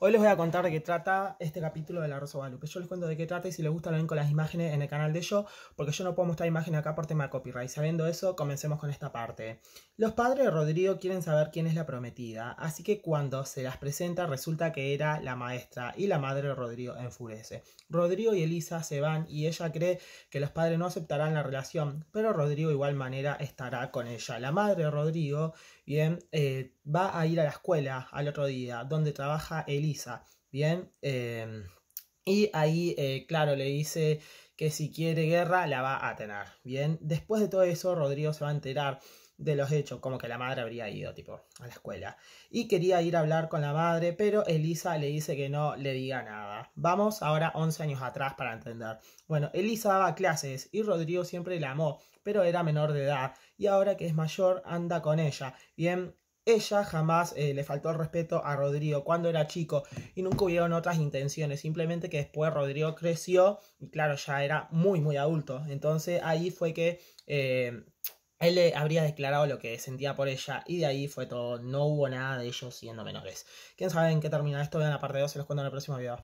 Hoy les voy a contar de qué trata este capítulo de La Rosa Guadalupe. Yo les cuento de qué trata y si les gusta lo ven con las imágenes en el canal de yo, porque yo no puedo mostrar imágenes acá por tema de copyright. Sabiendo eso, comencemos con esta parte. Los padres de Rodrigo quieren saber quién es la prometida, así que cuando se las presenta resulta que era la maestra y la madre de Rodrigo enfurece. Rodrigo y Elisa se van y ella cree que los padres no aceptarán la relación, pero Rodrigo de igual manera estará con ella. La madre de Rodrigo, bien, eh, va a ir a la escuela al otro día, donde trabaja Elisa, ¿bien? Em, y ahí, eh, claro, le dice que si quiere guerra la va a tener, ¿bien? Después de todo eso, Rodrigo se va a enterar de los hechos, como que la madre habría ido, tipo, a la escuela. Y quería ir a hablar con la madre, pero Elisa le dice que no le diga nada. Vamos ahora 11 años atrás para entender. Bueno, Elisa daba clases y Rodrigo siempre la amó, pero era menor de edad. Y ahora que es mayor, anda con ella. Bien, ella jamás eh, le faltó el respeto a Rodrigo cuando era chico y nunca hubieron otras intenciones, simplemente que después Rodrigo creció y claro, ya era muy, muy adulto. Entonces ahí fue que eh, él le habría declarado lo que sentía por ella y de ahí fue todo, no hubo nada de ellos siendo menores. ¿Quién sabe en qué termina esto? Vean la parte 2, se los cuento en el próximo video.